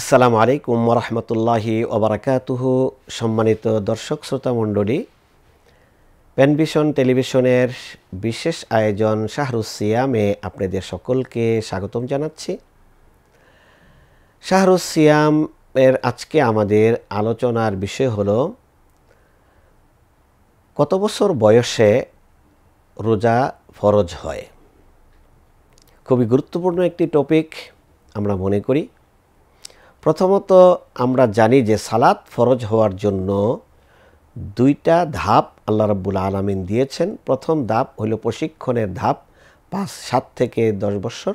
আসসালামু আলাইকুম রহমতুল্লাহি ওবরাকাতুহু সম্মানিত দর্শক শ্রোতা মণ্ডলী প্যানভিশন টেলিভিশনের বিশেষ আয়োজন শাহরুসিয়ামে আপনাদের সকলকে স্বাগতম জানাচ্ছি শাহরুসিয়াম এর আজকে আমাদের আলোচনার বিষয় হল কত বছর বয়সে রোজা ফরজ হয় খুবই গুরুত্বপূর্ণ একটি টপিক আমরা মনে করি প্রথমত আমরা জানি যে সালাত ফরজ হওয়ার জন্য দুইটা ধাপ আল্লাহ রব্বুল আলমিন দিয়েছেন প্রথম ধাপ হলো প্রশিক্ষণের ধাপ পাঁচ সাত থেকে দশ বছর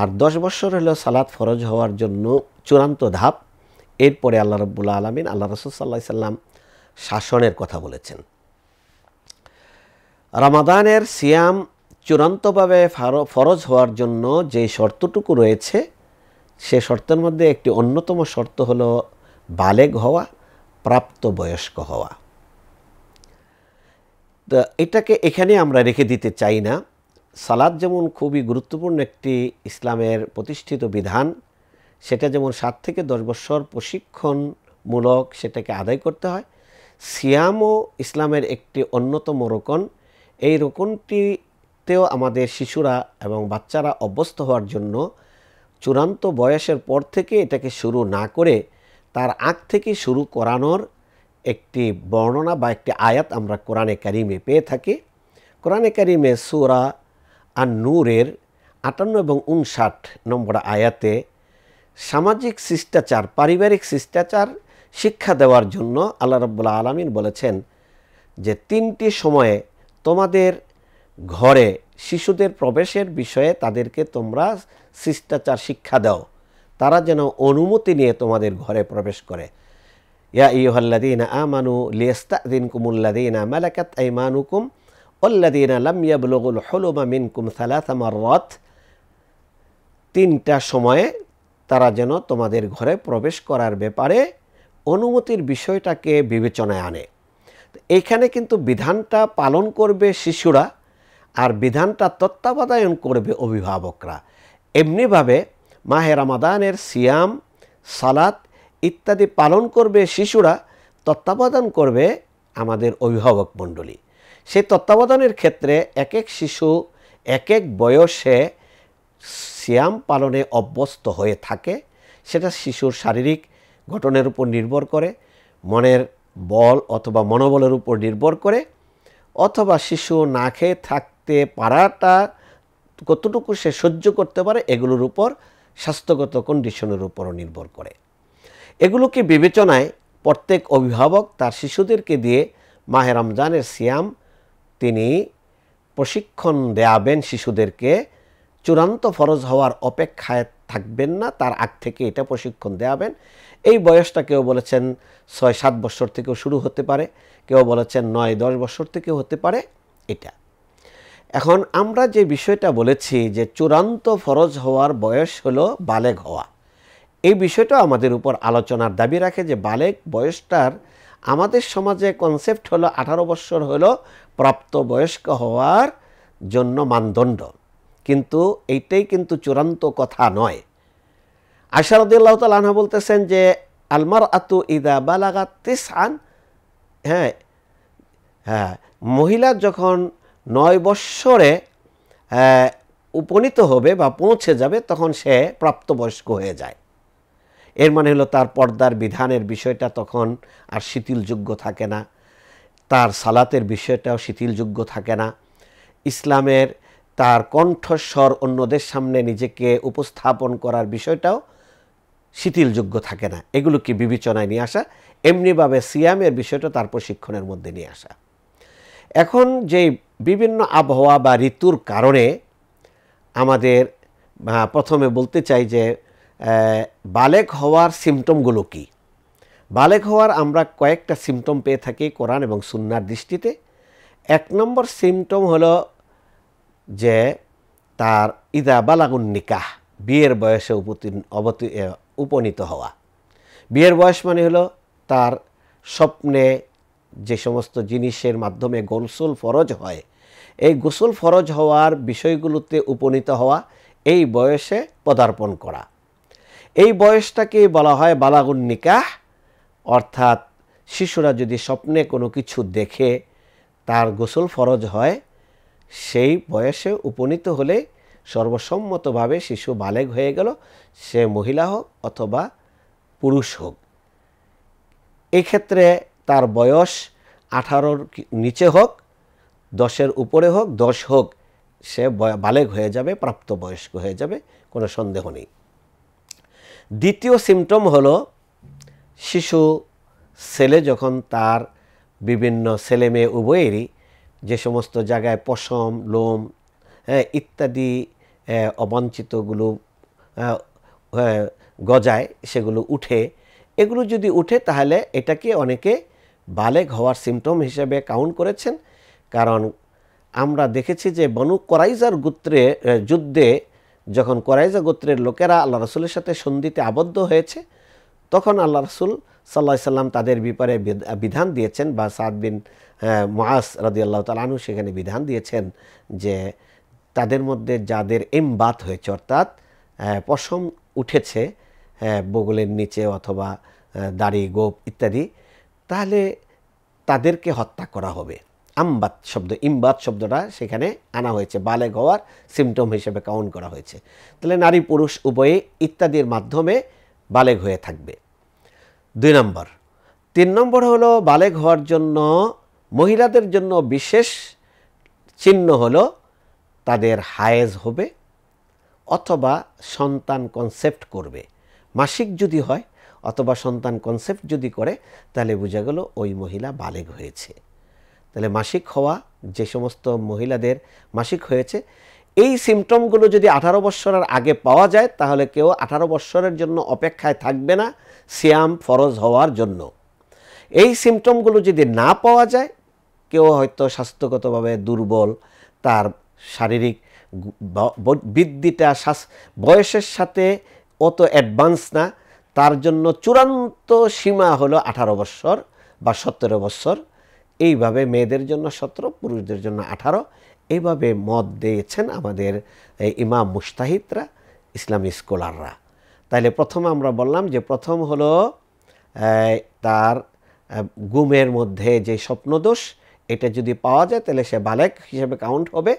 আর দশ বছর হলো সালাত ফরজ হওয়ার জন্য চূড়ান্ত ধাপ এরপরে আল্লাহ রব্বুল আলমিন আল্লাহ রসুল সাল্লাম শাসনের কথা বলেছেন রামাদানের সিয়াম চূড়ান্তভাবে ফরজ হওয়ার জন্য যে শর্তটুকু রয়েছে সে শর্তের মধ্যে একটি অন্যতম শর্ত হলো বালেগ হওয়া প্রাপ্তবয়স্ক হওয়া তো এটাকে এখানে আমরা রেখে দিতে চাই না সালাদ যেমন খুবই গুরুত্বপূর্ণ একটি ইসলামের প্রতিষ্ঠিত বিধান সেটা যেমন সাত থেকে দশ বছর প্রশিক্ষণমূলক সেটাকে আদায় করতে হয় সিয়ামও ইসলামের একটি অন্যতম রোকন এই রোকনটিতেও আমাদের শিশুরা এবং বাচ্চারা অভ্যস্ত হওয়ার জন্য চূড়ান্ত বয়সের পর থেকে এটাকে শুরু না করে তার আগ থেকে শুরু করানোর একটি বর্ণনা বা একটি আয়াত আমরা কোরআনে কারিমে পেয়ে থাকি কোরআনে কারিমে সুরা আর নূরের আটান্ন এবং উনষাট নম্বর আয়াতে সামাজিক শিষ্টাচার পারিবারিক শিষ্টাচার শিক্ষা দেওয়ার জন্য আল্লাহ রব্বুল্লা আলমিন বলেছেন যে তিনটি সময়ে তোমাদের ঘরে শিশুদের প্রবেশের বিষয়ে তাদেরকে তোমরা শিষ্টাচার শিক্ষা দাও তারা যেন অনুমতি নিয়ে তোমাদের ঘরে প্রবেশ করে ইয়া ইহল্লাদিন আমানু লিয়াস্তাদিন কুমুল্লাদিন মালাকাত আইমানুকুম অল্লাদিন আলাম বলগুল হলুমা মিনকুম আমার রথ তিনটা সময়ে তারা যেন তোমাদের ঘরে প্রবেশ করার ব্যাপারে অনুমতির বিষয়টাকে বিবেচনায় আনে এইখানে কিন্তু বিধানটা পালন করবে শিশুরা আর বিধানটা তত্ত্বাবধায়ন করবে অভিভাবকরা এমনিভাবে মাহে রামাদানের সিয়াম সালাত ইত্যাদি পালন করবে শিশুরা তত্ত্বাবধান করবে আমাদের অভিভাবক মণ্ডলী সেই তত্ত্বাবধানের ক্ষেত্রে এক এক শিশু এক এক বয়সে সিয়াম পালনে অভ্যস্ত হয়ে থাকে সেটা শিশুর শারীরিক গঠনের উপর নির্ভর করে মনের বল অথবা মনোবলের উপর নির্ভর করে অথবা শিশু না খেয়ে থাক থাকতে পারাটা কতটুকু সে সহ্য করতে পারে এগুলোর উপর স্বাস্থ্যগত কন্ডিশনের উপরও নির্ভর করে এগুলোকে বিবেচনায় প্রত্যেক অভিভাবক তার শিশুদেরকে দিয়ে মাহে রমজানের সিয়াম তিনি প্রশিক্ষণ দেয়াবেন শিশুদেরকে চূড়ান্ত ফরজ হওয়ার অপেক্ষায় থাকবেন না তার আগ থেকে এটা প্রশিক্ষণ দেয়াবেন এই বয়সটা কেউ বলেছেন ছয় সাত বছর থেকেও শুরু হতে পারে কেউ বলেছেন নয় দশ বছর থেকেও হতে পারে এটা এখন আমরা যে বিষয়টা বলেছি যে চূড়ান্ত ফরজ হওয়ার বয়স হলো বালেগ হওয়া এই বিষয়টা আমাদের উপর আলোচনার দাবি রাখে যে বালেগ বয়সটার আমাদের সমাজে কনসেপ্ট হলো আঠারো বছর হলো প্রাপ্তবয়স্ক হওয়ার জন্য মানদণ্ড কিন্তু এইটাই কিন্তু চূড়ান্ত কথা নয় আশারদ্দুল্লাহ তালহা আনহা বলতেছেন যে আলমার আতু ইদা বালাগা তিস হ্যাঁ হ্যাঁ মহিলা যখন নয় বৎসরে উপনীত হবে বা পৌঁছে যাবে তখন সে প্রাপ্তবয়স্ক হয়ে যায় এর মানে হলো তার পর্দার বিধানের বিষয়টা তখন আর শিথিলযোগ্য থাকে না তার সালাতের বিষয়টাও শিথিলযোগ্য থাকে না ইসলামের তার কণ্ঠস্বর অন্যদের সামনে নিজেকে উপস্থাপন করার বিষয়টাও শিথিলযোগ্য থাকে না এগুলো কি বিবেচনায় নিয়ে আসা এমনিভাবে সিয়ামের বিষয়টা তার প্রশিক্ষণের মধ্যে নিয়ে আসা এখন যেই বিভিন্ন আবহাওয়া বা ঋতুর কারণে আমাদের প্রথমে বলতে চাই যে বালেক হওয়ার সিমটমগুলো কি বালেক হওয়ার আমরা কয়েকটা সিমটম পেয়ে থাকি কোরআন এবং সুন্নার দৃষ্টিতে এক নম্বর সিমটম হল যে তার ইদা বালাগুন নিকাহ বিয়ের বয়সে উপতীর্ণ অবতী উপনীত হওয়া বিয়ের বয়স মানে হলো তার স্বপ্নে যে সমস্ত জিনিসের মাধ্যমে গোসল ফরজ হয় এই গোসল ফরজ হওয়ার বিষয়গুলোতে উপনীত হওয়া এই বয়সে পদার্পণ করা এই বয়সটাকে বলা হয় বালাগুন নিকাহ অর্থাৎ শিশুরা যদি স্বপ্নে কোনো কিছু দেখে তার গোসল ফরজ হয় সেই বয়সে উপনীত হলে সর্বসম্মতভাবে শিশু বালেগ হয়ে গেল সে মহিলা হোক অথবা পুরুষ হোক এক্ষেত্রে তার বয়স আঠারোর নিচে হোক দশের উপরে হোক দশ হোক সে বালেগ হয়ে যাবে প্রাপ্তবয়স্ক হয়ে যাবে কোনো সন্দেহ নেই দ্বিতীয় সিমটম হল শিশু ছেলে যখন তার বিভিন্ন ছেলে মেয়ে উভয়েরই যে সমস্ত জায়গায় পশম লোম হ্যাঁ ইত্যাদি অবাঞ্ছিতগুলো গজায় সেগুলো উঠে এগুলো যদি উঠে তাহলে এটাকে অনেকে বালেক হওয়ার সিমটম হিসেবে কাউন্ট করেছেন কারণ আমরা দেখেছি যে বনু করাইজার গোত্রে যুদ্ধে যখন করাইজা গোত্রের লোকেরা আল্লাহ রসুলের সাথে সন্ধিতে আবদ্ধ হয়েছে তখন আল্লাহ রসুল সাল্লাহ সাল্লাম তাদের ব্যাপারে বিধান দিয়েছেন বা সাদ বিন মাস রাজি আল্লাহ তালু সেখানে বিধান দিয়েছেন যে তাদের মধ্যে যাদের এমবাত হয়েছে অর্থাৎ পশম উঠেছে বগলের নিচে অথবা দাড়ি গোপ ইত্যাদি তাহলে তাদেরকে হত্যা করা হবে আমবাত শব্দ ইমবাত শব্দটা সেখানে আনা হয়েছে বালে হওয়ার সিমটম হিসেবে কাউন্ট করা হয়েছে তাহলে নারী পুরুষ উভয়ে ইত্যাদির মাধ্যমে বালেগ হয়ে থাকবে দুই নম্বর তিন নম্বর হল বালেগ হওয়ার জন্য মহিলাদের জন্য বিশেষ চিহ্ন হল তাদের হায়েজ হবে অথবা সন্তান কনসেপ্ট করবে মাসিক যদি হয় অথবা সন্তান কনসেপ্ট যদি করে তাহলে বোঝা গেল ওই মহিলা বালেগ হয়েছে তাহলে মাসিক হওয়া যে সমস্ত মহিলাদের মাসিক হয়েছে এই সিমটমগুলো যদি আঠারো বৎসরের আগে পাওয়া যায় তাহলে কেউ আঠারো বৎসরের জন্য অপেক্ষায় থাকবে না সিয়াম ফরজ হওয়ার জন্য এই সিমটমগুলো যদি না পাওয়া যায় কেউ হয়তো স্বাস্থ্যগতভাবে দুর্বল তার শারীরিক বৃদ্ধিটা বয়সের সাথে অত অ্যাডভান্স না তার জন্য চূড়ান্ত সীমা হলো আঠারো বৎসর বা সতেরো বৎসর এইভাবে মেয়েদের জন্য সতেরো পুরুষদের জন্য আঠারো এইভাবে মত দিয়েছেন আমাদের ইমাম মুস্তাহিদরা ইসলামী স্কলাররা তাইলে প্রথম আমরা বললাম যে প্রথম হলো তার গুমের মধ্যে যে স্বপ্নদোষ এটা যদি পাওয়া যায় তাহলে সে বালেক হিসেবে কাউন্ট হবে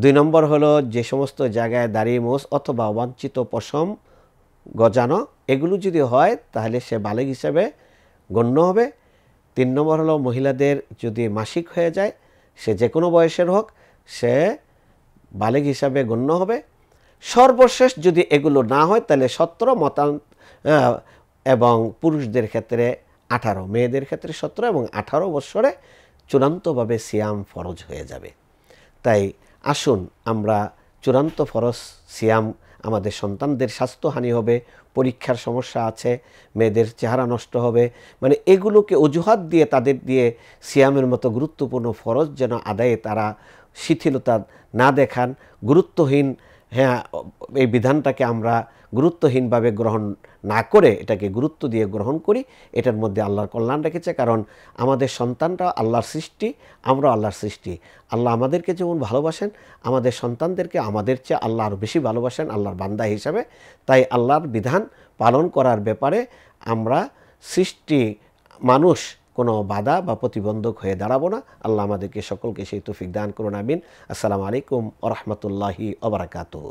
দুই নম্বর হলো যে সমস্ত জায়গায় দাঁড়িয়ে মোষ অথবা অবাঞ্ছিত পশম গজানো এগুলো যদি হয় তাহলে সে বালেগ হিসাবে গণ্য হবে তিন নম্বর হলো মহিলাদের যদি মাসিক হয়ে যায় সে যে কোনো বয়সের হোক সে বালেগ হিসাবে গণ্য হবে সর্বশেষ যদি এগুলো না হয় তাহলে সতেরো মতান এবং পুরুষদের ক্ষেত্রে আঠারো মেয়েদের ক্ষেত্রে সতেরো এবং আঠারো বৎসরে চূড়ান্তভাবে সিয়াম ফরজ হয়ে যাবে তাই আসুন আমরা চূড়ান্ত ফরজ সিয়াম আমাদের সন্তানদের স্বাস্থ্যহানি হবে পরীক্ষার সমস্যা আছে মেয়েদের চেহারা নষ্ট হবে মানে এগুলোকে অজুহাত দিয়ে তাদের দিয়ে সিয়ামের মতো গুরুত্বপূর্ণ ফরজ যেন আদায়ে তারা শিথিলতা না দেখান গুরুত্বহীন হ্যাঁ এই বিধানটাকে আমরা গুরুত্বহীনভাবে গ্রহণ না করে এটাকে গুরুত্ব দিয়ে গ্রহণ করি এটার মধ্যে আল্লাহর কল্যাণ রেখেছে কারণ আমাদের সন্তানরা আল্লাহর সৃষ্টি আমরা আল্লাহর সৃষ্টি আল্লাহ আমাদেরকে যেমন ভালোবাসেন আমাদের সন্তানদেরকে আমাদের চেয়ে আল্লাহ আরও বেশি ভালোবাসেন আল্লাহর বান্দা হিসাবে তাই আল্লাহর বিধান পালন করার ব্যাপারে আমরা সৃষ্টি মানুষ কোনো বাধা বা প্রতিবন্ধক হয়ে দাঁড়াবো না আল্লাহ আমাদেরকে সকলকে সেই তৌফিক দান করুন আমিন আসসালামু আলাইকুম ওরহমতুল্লাহি ওবরাকাতু